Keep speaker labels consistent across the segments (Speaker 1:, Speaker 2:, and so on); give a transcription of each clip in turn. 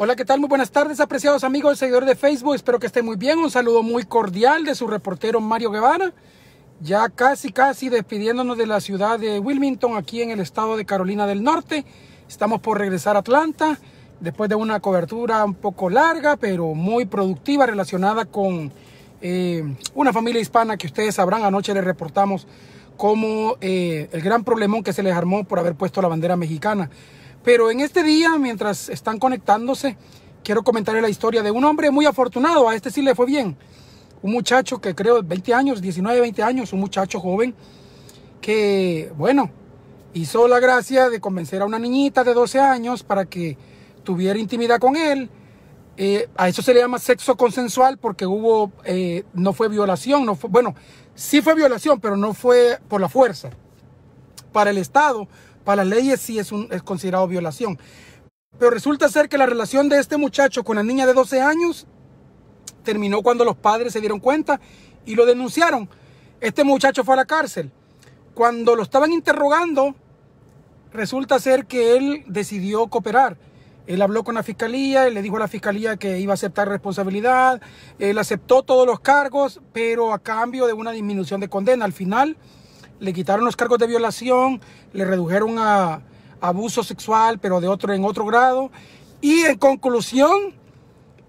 Speaker 1: Hola, ¿qué tal? Muy buenas tardes, apreciados amigos, seguidores de Facebook. Espero que estén muy bien. Un saludo muy cordial de su reportero Mario Guevara. Ya casi, casi despidiéndonos de la ciudad de Wilmington, aquí en el estado de Carolina del Norte. Estamos por regresar a Atlanta, después de una cobertura un poco larga, pero muy productiva, relacionada con eh, una familia hispana que ustedes sabrán. Anoche les reportamos como eh, el gran problemón que se les armó por haber puesto la bandera mexicana. Pero en este día, mientras están conectándose, quiero comentarle la historia de un hombre muy afortunado. A este sí le fue bien. Un muchacho que creo 20 años, 19, 20 años, un muchacho joven que, bueno, hizo la gracia de convencer a una niñita de 12 años para que tuviera intimidad con él. Eh, a eso se le llama sexo consensual porque hubo, eh, no fue violación, no fue, bueno, sí fue violación, pero no fue por la fuerza. Para el Estado para las leyes sí es, un, considerado violación. Pero resulta ser que la relación de este muchacho con la niña de 12 años terminó cuando los padres se dieron cuenta y lo denunciaron. Este muchacho fue a la cárcel. Cuando lo estaban interrogando, resulta ser que él decidió cooperar. Él habló con la fiscalía, él le dijo a la fiscalía que iba a aceptar responsabilidad, él aceptó todos los cargos, pero a cambio de una disminución de condena. Al final, le quitaron los cargos de violación, le redujeron a abuso sexual, pero de otro en otro grado. Y en conclusión,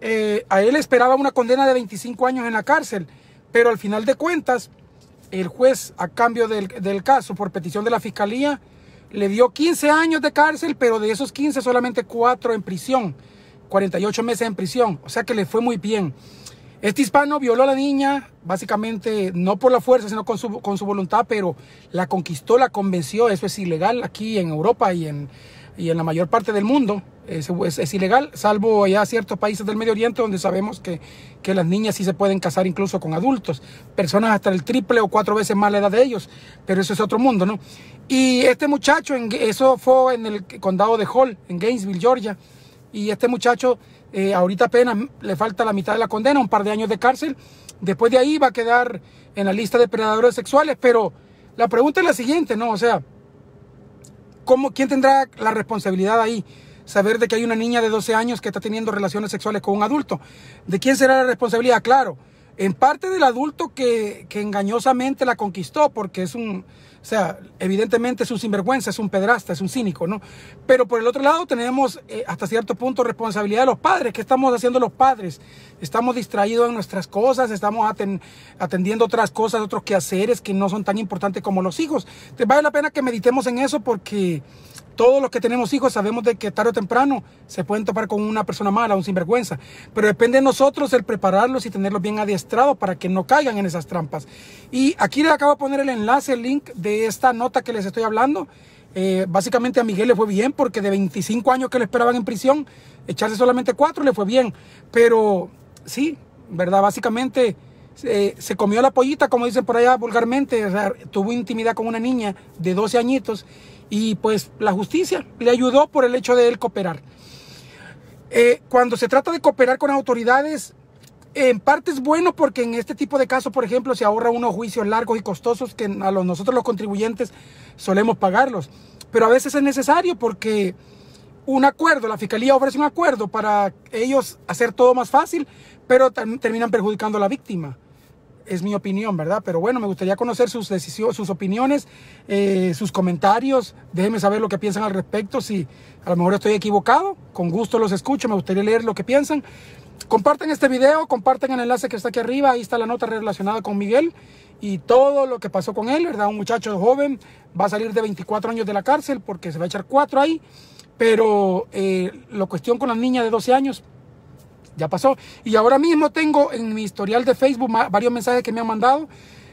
Speaker 1: eh, a él esperaba una condena de 25 años en la cárcel, pero al final de cuentas, el juez, a cambio del, del caso, por petición de la fiscalía, le dio 15 años de cárcel, pero de esos 15 solamente 4 en prisión, 48 meses en prisión, o sea que le fue muy bien. Este hispano violó a la niña, básicamente, no por la fuerza, sino con su, voluntad, pero la conquistó, la convenció. Eso es ilegal aquí en Europa y en, en la mayor parte del mundo. Es, ilegal, salvo ya ciertos países del Medio Oriente donde sabemos que, las niñas sí se pueden casar incluso con adultos, personas hasta el triple o cuatro veces más la edad de ellos, pero eso es otro mundo, ¿no? Y este muchacho, en, eso fue en el condado de Hall, en Gainesville, Georgia, y este muchacho eh, ahorita apenas le falta la mitad de la condena, un par de años de cárcel. Después de ahí va a quedar en la lista de predadores sexuales. Pero la pregunta es la siguiente, ¿no? O sea, ¿cómo, ¿quién tendrá la responsabilidad ahí? Saber de que hay una niña de 12 años que está teniendo relaciones sexuales con un adulto. ¿De quién será la responsabilidad? Claro, en parte del adulto que engañosamente la conquistó, porque es un, o sea, evidentemente es un sinvergüenza, es un pedrasta, es un cínico, ¿no? Pero por el otro lado tenemos eh, hasta cierto punto responsabilidad de los padres. ¿Qué estamos haciendo los padres? Estamos distraídos en nuestras cosas, estamos atendiendo otras cosas, otros quehaceres que no son tan importantes como los hijos. te vale la pena que meditemos en eso porque todos los que tenemos hijos sabemos de que tarde o temprano se pueden topar con una persona mala, un sinvergüenza. Pero depende de nosotros el prepararlos y tenerlos bien adiestrados para que no caigan en esas trampas. Y aquí le acabo de poner el enlace, el link de esta nota que les estoy hablando. Eh, básicamente a Miguel le fue bien porque de 25 años que le esperaban en prisión, echarse solamente 4 le fue bien. Pero sí, ¿verdad? Básicamente eh, se comió la pollita, como dicen por allá vulgarmente, tuvo intimidad con una niña de 12 añitos y pues la justicia le ayudó por el hecho de él cooperar. Eh, cuando se trata de cooperar con las autoridades, en parte es bueno porque en este tipo de casos, por ejemplo, se ahorra unos juicios largos y costosos que a nosotros los contribuyentes solemos pagarlos. Pero a veces es necesario porque un acuerdo, la fiscalía ofrece un acuerdo para ellos hacer todo más fácil, pero terminan perjudicando a la víctima. Es mi opinión, ¿verdad? Pero bueno, me gustaría conocer sus decisiones, sus opiniones, eh, sus comentarios. Déjenme saber lo que piensan al respecto. Si a lo mejor estoy equivocado, con gusto los escucho. Me gustaría leer lo que piensan. Comparten este video, comparten el enlace que está aquí arriba, ahí está la nota relacionada con Miguel y todo lo que pasó con él, ¿verdad? Un muchacho joven va a salir de 24 años de la cárcel porque se va a echar cuatro ahí, pero eh, lo la cuestión con la niña de 12 años ya pasó. Y ahora mismo tengo en mi historial de Facebook varios mensajes que me han mandado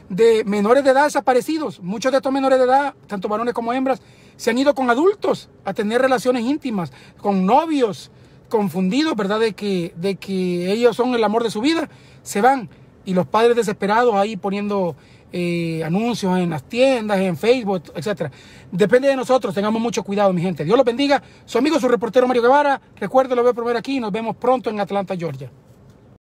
Speaker 1: de menores de edad desaparecidos. Muchos de estos menores de edad, tanto varones como hembras, se han ido con adultos a tener relaciones íntimas, con novios, confundidos, ¿verdad? De que, de que ellos son el amor de su vida, se van. Y los padres desesperados ahí poniendo eh, anuncios en las tiendas, en Facebook, etcétera. Depende de nosotros, tengamos mucho cuidado, mi gente. Dios los bendiga. Su amigo, su reportero Mario Guevara. Recuerde, lo veo primero aquí y nos vemos pronto en Atlanta, Georgia.